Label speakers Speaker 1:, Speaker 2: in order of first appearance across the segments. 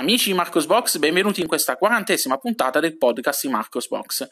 Speaker 1: Amici di Marcosbox, benvenuti in questa quarantesima puntata del podcast di Marcosbox.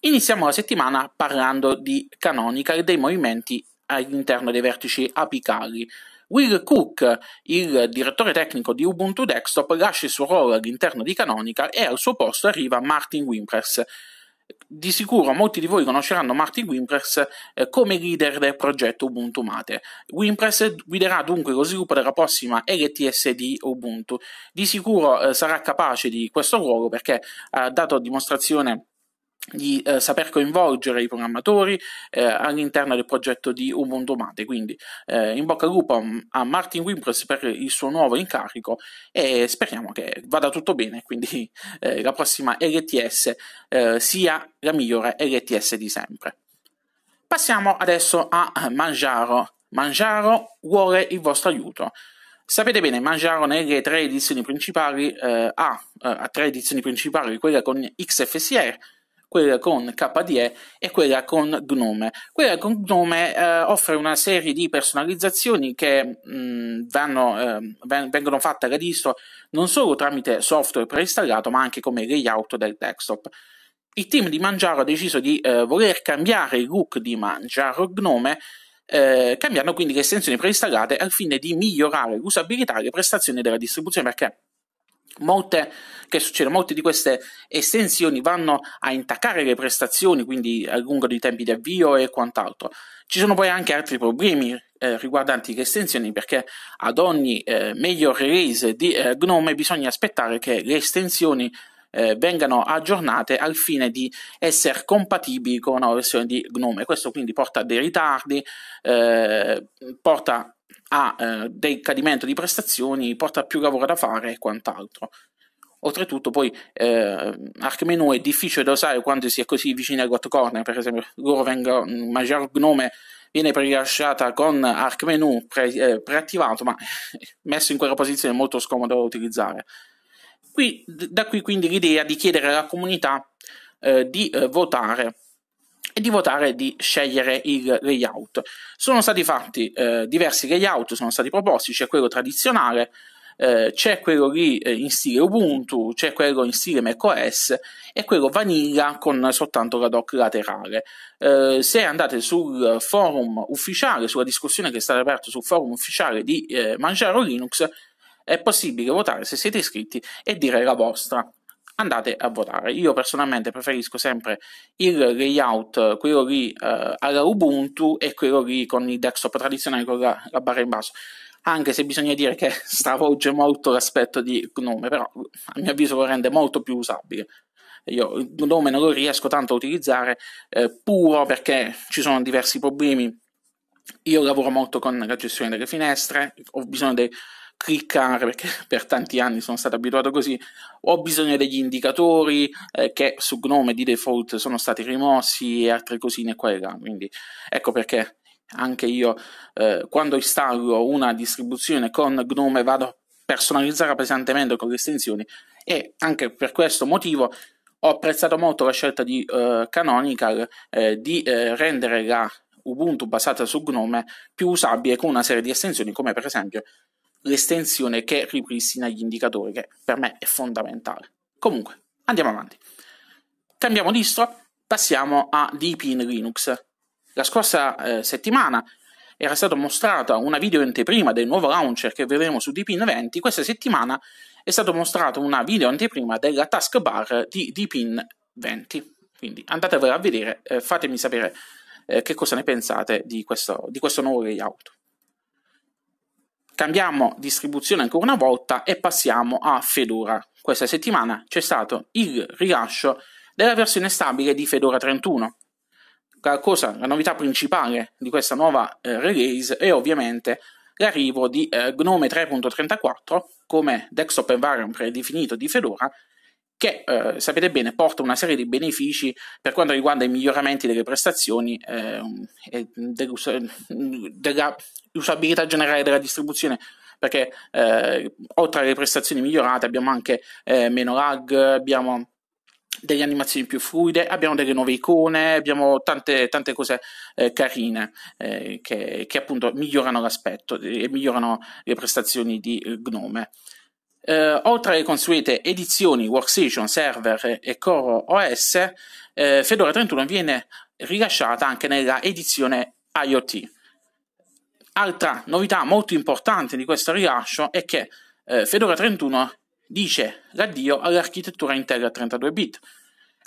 Speaker 1: Iniziamo la settimana parlando di Canonical e dei movimenti all'interno dei vertici apicali. Will Cook, il direttore tecnico di Ubuntu Desktop, lascia il suo ruolo all'interno di Canonical e al suo posto arriva Martin Wimpress, di sicuro molti di voi conosceranno Martin Wimpress eh, come leader del progetto Ubuntu Mate. Wimpress guiderà dunque lo sviluppo della prossima LTS di Ubuntu. Di sicuro eh, sarà capace di questo ruolo perché ha dato dimostrazione di eh, saper coinvolgere i programmatori eh, all'interno del progetto di Ubuntu Mate. Quindi eh, in bocca al lupo mm, a Martin Wimpress per il suo nuovo incarico e speriamo che vada tutto bene, quindi eh, la prossima LTS eh, sia la migliore LTS di sempre. Passiamo adesso a Mangiaro. Mangiaro vuole il vostro aiuto. Sapete bene, Mangiaro nelle tre edizioni principali eh, ha tre edizioni principali, quella con XFSR, quella con KDE e quella con Gnome. Quella con Gnome eh, offre una serie di personalizzazioni che mh, mm, vanno, eh, vengono fatte alla distro non solo tramite software preinstallato ma anche come layout del desktop. Il team di Manjaro ha deciso di eh, voler cambiare il look di Manjaro Gnome eh, cambiando quindi le estensioni preinstallate al fine di migliorare l'usabilità e le prestazioni della distribuzione perché Molte, succede, molte, di queste estensioni vanno a intaccare le prestazioni, quindi allungano i tempi di avvio e quant'altro. Ci sono poi anche altri problemi eh, riguardanti le estensioni, perché ad ogni eh, major release di eh, Gnome bisogna aspettare che le estensioni eh, vengano aggiornate al fine di essere compatibili con la versione di Gnome. Questo quindi porta a dei ritardi, eh, porta ha eh, del di prestazioni, porta più lavoro da fare e quant'altro. Oltretutto poi eh, Archmenu è difficile da usare quando si è così vicini al Got Corner, per esempio loro vengono, mm, Magiar Gnome viene rilasciata con Archmenu pre, eh, preattivato, ma messo in quella posizione è molto scomodo da utilizzare. Qui, da qui quindi l'idea di chiedere alla comunità eh, di eh, votare e di votare di scegliere il layout. Sono stati fatti eh, diversi layout, sono stati proposti, c'è quello tradizionale, eh, c'è quello lì eh, in stile Ubuntu, c'è quello in stile macOS e quello vanilla con soltanto la doc laterale. Eh, se andate sul forum ufficiale, sulla discussione che è stata aperta sul forum ufficiale di eh, Mangiaro Linux, è possibile votare se siete iscritti e dire la vostra andate a votare. Io personalmente preferisco sempre il layout, quello lì eh, alla Ubuntu e quello lì con il desktop tradizionale con la, la barra in basso anche se bisogna dire che stravolge molto l'aspetto di Gnome, però a mio avviso lo rende molto più usabile. Io Gnome non lo riesco tanto a utilizzare eh, puro perché ci sono diversi problemi. Io lavoro molto con la gestione delle finestre, ho bisogno dei cliccare perché per tanti anni sono stato abituato così ho bisogno degli indicatori eh, che su Gnome di default sono stati rimossi e altre cosine qua e là quindi ecco perché anche io eh, quando installo una distribuzione con Gnome vado a personalizzare pesantemente con le estensioni e anche per questo motivo ho apprezzato molto la scelta di eh, Canonical eh, di eh, rendere la Ubuntu basata su Gnome più usabile con una serie di estensioni come per esempio l'estensione che ripristina gli indicatori, che per me è fondamentale. Comunque, andiamo avanti. Cambiamo distro, passiamo a DP in Linux. La scorsa eh, settimana era stata mostrata una video anteprima del nuovo launcher che vedremo su Dpin 20, questa settimana è stata mostrata una video anteprima della taskbar di Dpin 20. Quindi andatevela a vedere, eh, fatemi sapere eh, che cosa ne pensate di questo, di questo nuovo layout. Cambiamo distribuzione ancora una volta e passiamo a Fedora. Questa settimana c'è stato il rilascio della versione stabile di Fedora 31. La, cosa, la novità principale di questa nuova eh, release è ovviamente l'arrivo di eh, Gnome 3.34 come desktop environment predefinito di Fedora che eh, sapete bene porta una serie di benefici per quanto riguarda i miglioramenti delle prestazioni eh, e dell'us- della usabilità generale della distribuzione perché eh, oltre alle prestazioni migliorate abbiamo anche eh, meno lag, abbiamo delle animazioni più fluide, abbiamo delle nuove icone, abbiamo tante, tante cose eh, carine eh, che, che, appunto migliorano l'aspetto e migliorano le prestazioni di eh, Gnome. Eh, oltre alle consuete edizioni Workstation, Server e Core OS, eh, Fedora 31 viene rilasciata anche nella edizione IoT. Altra novità molto importante di questo rilascio è che eh, Fedora 31 dice l'addio all'architettura Intel 32 bit,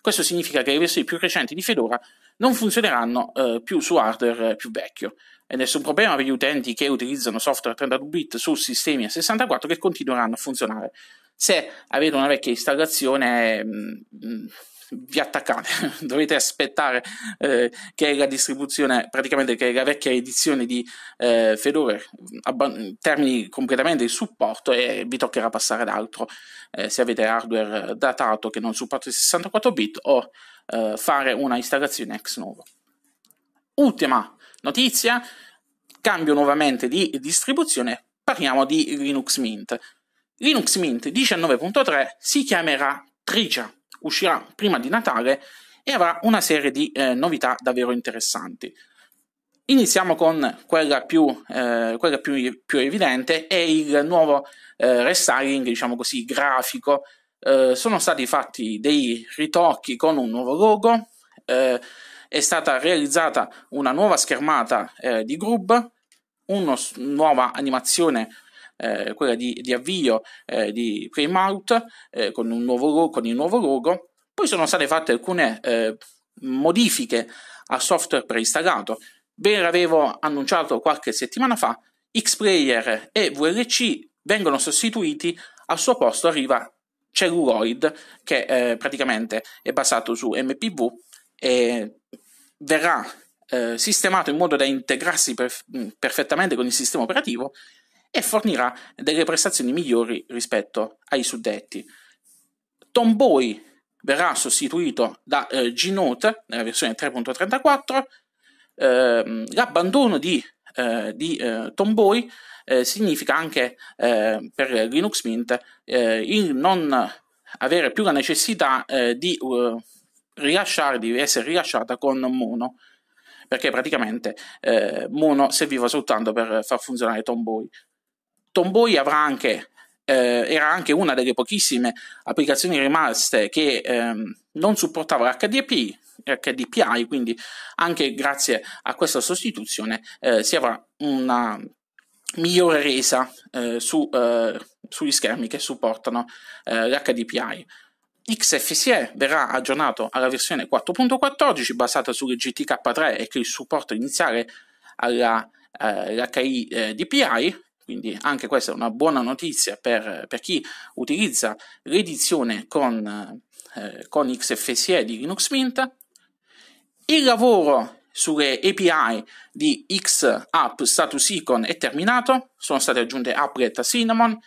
Speaker 1: questo significa che le versioni più recenti di Fedora non funzioneranno eh, più su hardware eh, più vecchio. E nessun problema per gli utenti che utilizzano software 32-bit su sistemi a 64 che continueranno a funzionare. Se avete una vecchia installazione... Mh, mm, mm, vi attaccate, dovete aspettare eh, che la distribuzione, praticamente che la vecchia edizione di eh, Fedora abban- termini completamente il supporto e vi toccherà passare ad altro eh, se avete hardware datato che non supporta i 64 bit o eh, fare una installazione ex novo. Ultima notizia, cambio nuovamente di distribuzione, parliamo di Linux Mint. Linux Mint 19.3 si chiamerà Tricia uscirà prima di Natale e avrà una serie di eh, novità davvero interessanti. Iniziamo con quella più, eh, quella più, più evidente, è il nuovo eh, restyling, diciamo così, grafico. Eh, sono stati fatti dei ritocchi con un nuovo logo, eh, è stata realizzata una nuova schermata eh, di Grub, una nuova animazione eh, quella di, di avvio eh, di Frame Out eh, con, un nuovo, con il nuovo logo. Poi sono state fatte alcune eh, modifiche al software preinstallato. Ve l'avevo annunciato qualche settimana fa, Xplayer e VLC vengono sostituiti, al suo posto arriva Celluloid, che eh, praticamente è basato su MPV e verrà eh, sistemato in modo da integrarsi perf- mm, perfettamente con il sistema operativo e fornirà delle prestazioni migliori rispetto ai suddetti. Tomboy verrà sostituito da eh, G-Note nella versione 3.34. Eh, l'abbandono di, eh, di eh, Tomboy eh, significa anche eh, per Linux Mint il non avere più la necessità di, di essere rilasciata con Mono perché praticamente Mono serviva soltanto per far funzionare Tomboy Tomboy avrà anche eh, era anche una delle pochissime applicazioni rimaste che ehm, non supportava l'HDP, HDPI, quindi anche grazie a questa sostituzione eh, si avrà una migliore resa eh, su, eh, sugli schermi che supportano eh, l'HDPI. XFCE verrà aggiornato alla versione 4.14 basata sulle GTK3 e che il supporto iniziale alla eh, DPI quindi anche questa è una buona notizia per, per chi utilizza l'edizione con, eh, con XFSE di Linux Mint. Il lavoro sulle API di XApp Status Icon è terminato, sono state aggiunte Applet Cinnamon,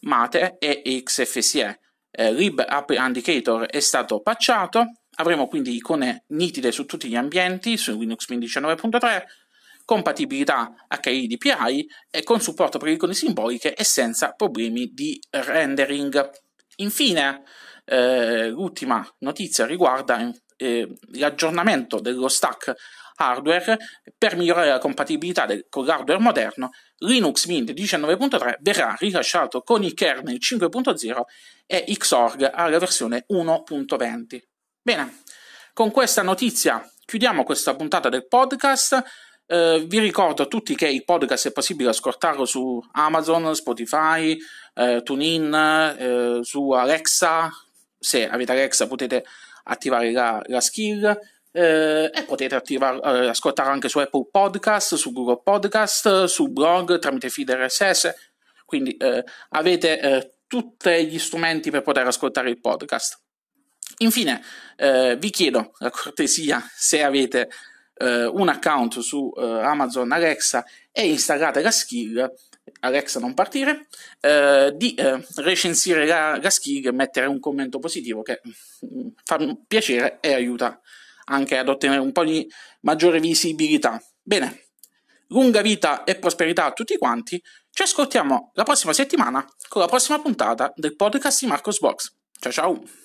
Speaker 1: Mate e XFSE. Eh, Lib App Indicator è stato patchato, avremo quindi icone nitide su tutti gli ambienti, su Linux Mint 19.3, compatibilità HIDPI e con supporto per icone simboliche e senza problemi di rendering. Infine, eh, l'ultima notizia riguarda eh, l'aggiornamento dello stack hardware per migliorare la compatibilità del, con l'hardware moderno. Linux Mint 19.3 verrà rilasciato con il kernel 5.0 e Xorg alla versione 1.20. Bene, con questa notizia chiudiamo questa puntata del podcast. Eh, vi ricordo a tutti che il podcast è possibile ascoltarlo su Amazon, Spotify, eh, TuneIn, eh, su Alexa. Se avete Alexa potete attivare la, la skill eh, e potete attivar- eh, ascoltare anche su Apple Podcast, su Google Podcast, su blog tramite feed RSS. Quindi eh, avete tutti gli strumenti per poter ascoltare il podcast. Infine, vi chiedo la cortesia se avete eh, un account su eh, Amazon Alexa e installate la skill Alexa non partire, eh, di eh, recensire la, la skill e mettere un commento positivo che mh, mm, fa piacere e aiuta anche ad ottenere un po' di maggiore visibilità. Bene, lunga vita e prosperità a tutti quanti, ci ascoltiamo la prossima settimana con la prossima puntata del podcast di Marcos Box. Ciao ciao!